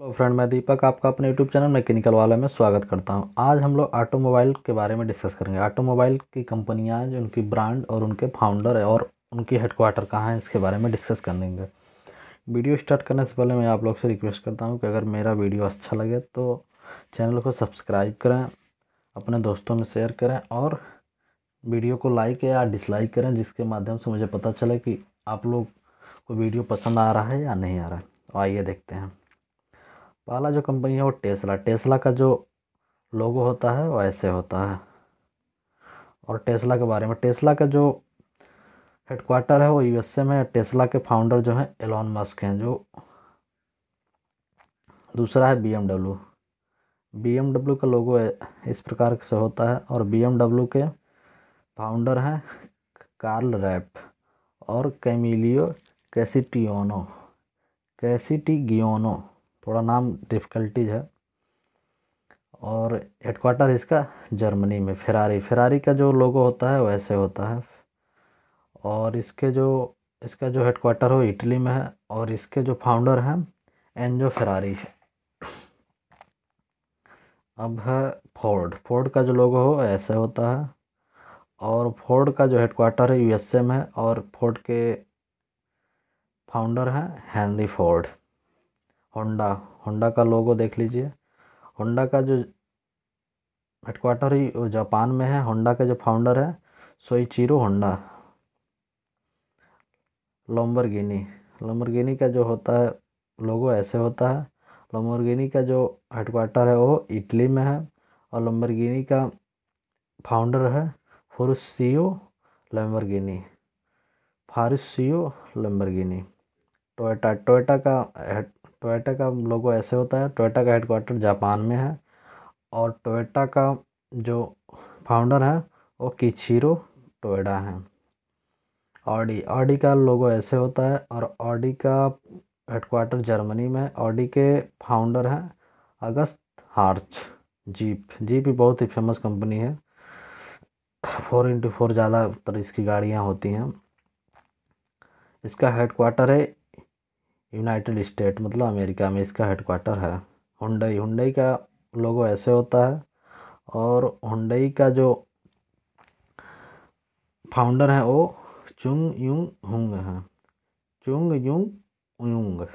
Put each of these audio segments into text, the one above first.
hello friend मैं दीपक आपका अपने यूट्यूब चैनल मैकेनिकल वाला में स्वागत करता हूं आज हम लोग ऑटोमोबाइल के बारे में डिस्कस करेंगे ऑटोमोबाइल की कंपनियां जो उनकी ब्रांड और उनके फाउंडर है और उनकी हेडकोार्टर कहाँ है इसके बारे में डिस्कस कर लेंगे वीडियो स्टार्ट करने से पहले मैं आप लोग से रिक्वेस्ट करता हूँ कि अगर मेरा वीडियो अच्छा लगे तो चैनल को सब्सक्राइब करें अपने दोस्तों में शेयर करें और वीडियो को लाइक या डिसलाइक करें जिसके माध्यम से मुझे पता चले कि आप लोग को वीडियो पसंद आ रहा है या नहीं आ रहा है तो आइए देखते हैं पहला जो कंपनी है वो टेस्ला टेस्ला का जो लोगो होता है वो ऐसे होता है और टेस्ला के बारे में टेस्ला का जो हेडक्वार्टर है वो यूएसए में टेस्ला के फाउंडर जो हैं एलॉन मस्क हैं जो दूसरा है बीएमडब्ल्यू बीएमडब्ल्यू का लोगो इस प्रकार से होता है और बीएमडब्ल्यू के फाउंडर हैं कार्ल रैप और कैमिलियो कैसिटियोनो गियोनो थोड़ा नाम डिफ़िकल्टीज है और हेडक्वार्टर इसका जर्मनी में फिरारी फिरारी का जो लोगो होता है वैसे होता है और इसके जो इसका जो हेडक्वार्टर हो इटली में है और इसके जो फाउंडर हैं एनजो फिरारी है अब है फोर्ड फोर्ड का जो लोगो हो ऐसे होता है और फोर्ड का जो हेडक्वार्टर है यूएसए में है और फोर्ड के फाउंडर हैं हेनरी फोर्ड होंडा होंडा का लोगो देख लीजिए होंडा का जो हेडक्वार्टर ही जापान में है होंडा का जो फाउंडर है चीरो होंडा लम्बरगिनी लम्बरगिनी का जो होता है लोगो ऐसे होता है लम्बरगिनी का जो हेडक्वार्टर है वो इटली में है और लम्बरगिनी का फाउंडर है Ferruccio Lamborghini Ferruccio Lamborghini Toyota Toyota का टोयोटा का लोगो ऐसे होता है टोयोटा का हेडकोार्टर जापान में है और टोयोटा का जो फाउंडर हैं वो किचिरो टोयोडा हैं ऑडी ऑडी का लोगो ऐसे होता है और ऑडी का हेडकोार्टर जर्मनी में ऑडी के फाउंडर हैं अगस्त हार्च जीप जीप भी बहुत ही फेमस कंपनी है फोर इंटू फोर ज़्यादातर इसकी गाड़ियाँ होती हैं इसका हेडकोार्टर है यूनाइटेड स्टेट मतलब अमेरिका में इसका हेडक्वार्टर है हुंडई हुंडई का लोगो ऐसे होता है और हुंडई का जो फाउंडर हैं वो चुंग युंग हुंग हैं चुंग युंग युंग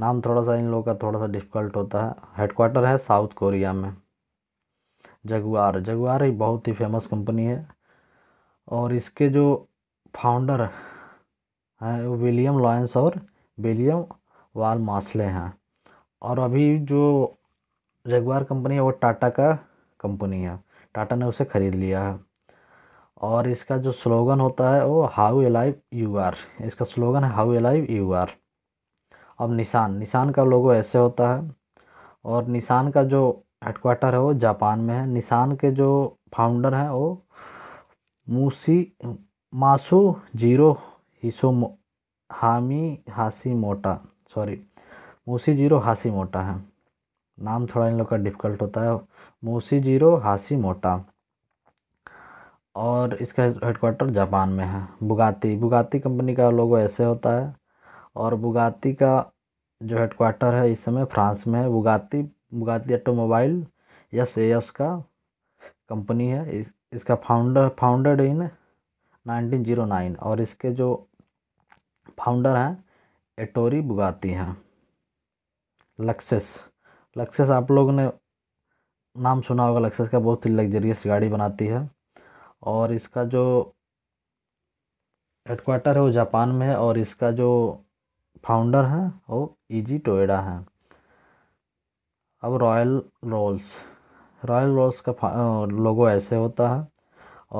नाम थोड़ा सा इन लोगों का थोड़ा सा डिफ़िकल्ट होता है हेडक्वार्टर है साउथ कोरिया में जगुआर जगुआर एक बहुत ही फेमस कंपनी है और इसके जो फाउंडर हैं विलियम लॉयंस और बेलियम वाल मासले हैं और अभी जो जगवार कंपनी है वो टाटा का कंपनी है टाटा ने उसे ख़रीद लिया है और इसका जो स्लोगन होता है वो how alive you are इसका स्लोगन है how alive you are अब निशान निशान का लोगो ऐसे होता है और निशान का जो हेडकोार्टर है वो जापान में है निशान के जो फाउंडर हैं वो मूसी मासू जीरो हिसो हामी हासी मोटा सॉरी मूसी जीरो हासी मोटा है नाम थोड़ा इन लोग का डिफ़िकल्ट होता है मूसी जीरो हासी मोटा और इसका हेडक्वार्टर जापान में है बुगाती बुगाती कंपनी का लोगो ऐसे होता है और बुगाती का जो हेडक्वार्टर है इस समय फ्रांस में है Bugatti Bugatti automobile S S का कंपनी है इस इसका founder founder in nineteen zero nine और इसके जो फाउंडर हैं एटोरी बुगाती हैं लक्सेस लक्सेस आप लोगों ने नाम सुना होगा लक्सेस का बहुत ही लग्जरियस गाड़ी बनाती है और इसका जो हेडकोार्टर है वो जापान में है और इसका जो फाउंडर है वो ईजी टोएडा हैं अब रॉयल रोल्स रॉयल रोल्स का लोगो ऐसे होता है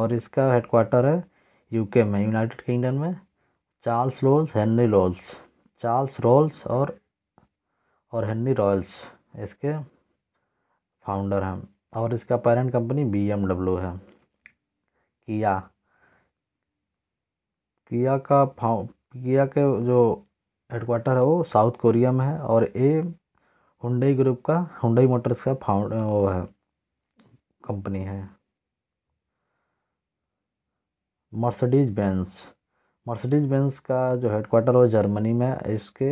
और इसका हेडकोार्टर है यूके में यूनाइटेड किंगडम में Charles Rolls Henry Rolls Charles Rolls और और हेनरी रॉयल्स इसके फाउंडर हैं और इसका पेरेंट कंपनी बी है किया किया का किया के जो हेडक्वार्टर है वो साउथ कोरिया में है और ए हुडई ग्रुप का हुडई मोटर्स का फाउंड वो है कंपनी है मर्सडीज बेंस मर्सिडीज बेंस का जो हेडक्वार्टर वो जर्मनी में इसके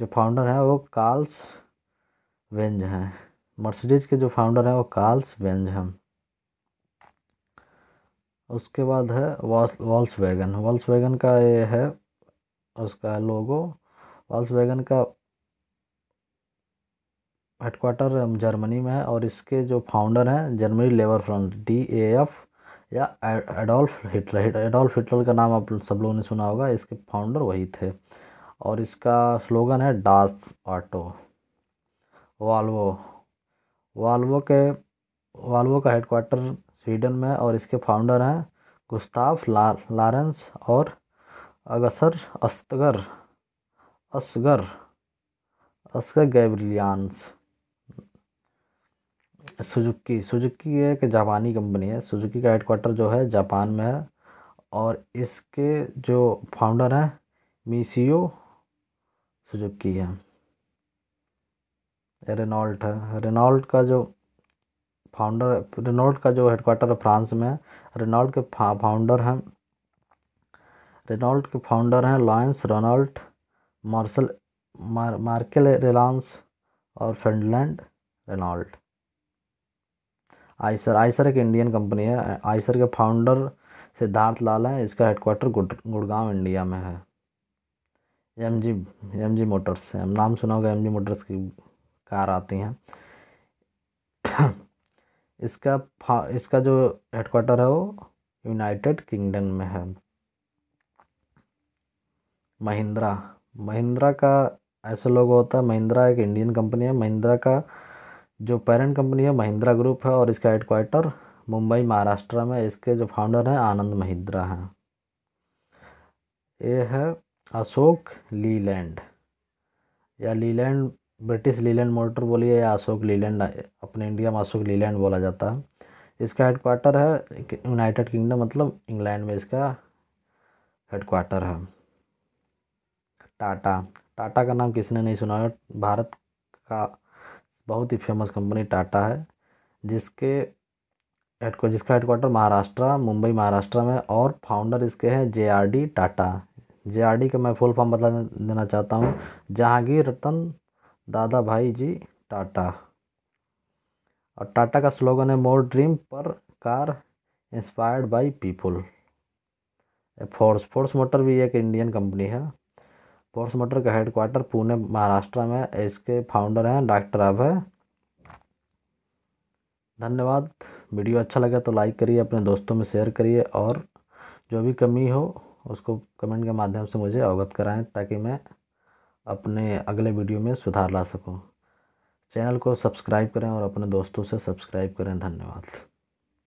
जो फाउंडर हैं वो कार्ल्स वेंज हैं मर्सिडीज के जो फाउंडर हैं वो कार्ल्स वेंज हैं उसके बाद है Volks Volkswagen Volkswagen का ये है उसका लोगो वॉल्स वैगन का हेडक्वार्टर जर्मनी में है और इसके जो फाउंडर हैं Germany labour front D A F या एडोल्फ हिटलर एडोल्फ हिटलर का नाम आप सब लोगों ने सुना होगा इसके फाउंडर वही थे और इसका स्लोगन है डास ऑटो वाल्वो वाल्वो के वाल्वो का हेडक्वार्टर स्वीडन में और इसके फाउंडर हैं गुस्ताफ ला लारेंस और अगसर अस्तगर Assar Assar Gabrielsson Suzuki Suzuki एक जापानी कंपनी है सुजुकी का हेडक्वार्टर जो है जापान में है और इसके जो फाउंडर हैं मीसीओ सुजुकी है रेनॉल्ट है रेनॉल्ट का जो फाउंडर रेनॉल्ट का जो हेडक्वार्टर है फ्रांस में है रेनॉल्ट के फाउंडर हैं रेनॉल्ट के फाउंडर हैं लॉयंस रेनॉल्ट मार्सल मार, मार्केल रेलांस और फिनलैंड रेनॉल्ट आइसर आइसर एक इंडियन कंपनी है आइसर के फाउंडर सिद्धार्थ लाल है इसका हेडक्वार्टर गुड़गांव इंडिया में है M G M G Motors है नाम सुना होगा एम जी मोटर्स की कार आती हैं इसका इसका जो हेडक्वार्टर है वो यूनाइटेड किंगडम में है महिंद्रा महिंद्रा का ऐसे लोग होता है महिंद्रा एक इंडियन कंपनी है महिंद्रा का जो पेरेंट कंपनी है महिंद्रा ग्रुप है और इसका हेडक्वाटर मुंबई महाराष्ट्र में इसके जो फाउंडर हैं आनंद महिंद्रा हैं ये है अशोक लीलैंड या लीलैंड ब्रिटिश लीलैंड मोटर बोलिए या अशोक लीलैंड अपने इंडिया में अशोक लीलैंड बोला जाता है इसका हेडक्वाटर है यूनाइटेड किंगडम मतलब इंग्लैंड में इसका हेड है टाटा टाटा का नाम किसने नहीं सुना भारत का बहुत ही फेमस कंपनी टाटा है जिसके हेडको जिसका हेडकोार्टर महाराष्ट्र मुंबई महाराष्ट्र में और फाउंडर इसके हैं J R D Tata J R D का मैं फुल फॉर्म बता देना चाहता हूँ जहांगीर रतन दादा भाई जी टाटा और टाटा का स्लोगन है more dream per car inspired by people Force Force Motor भी एक इंडियन कंपनी है फोर्स मोटर का हेडक्वार्टर पुणे महाराष्ट्र में इसके फाउंडर हैं डॉक्टर अभय धन्यवाद वीडियो अच्छा लगा तो लाइक करिए अपने दोस्तों में शेयर करिए और जो भी कमी हो उसको कमेंट के माध्यम से मुझे अवगत कराएं ताकि मैं अपने अगले वीडियो में सुधार ला सकूं चैनल को सब्सक्राइब करें और अपने दोस्तों से सब्सक्राइब करें धन्यवाद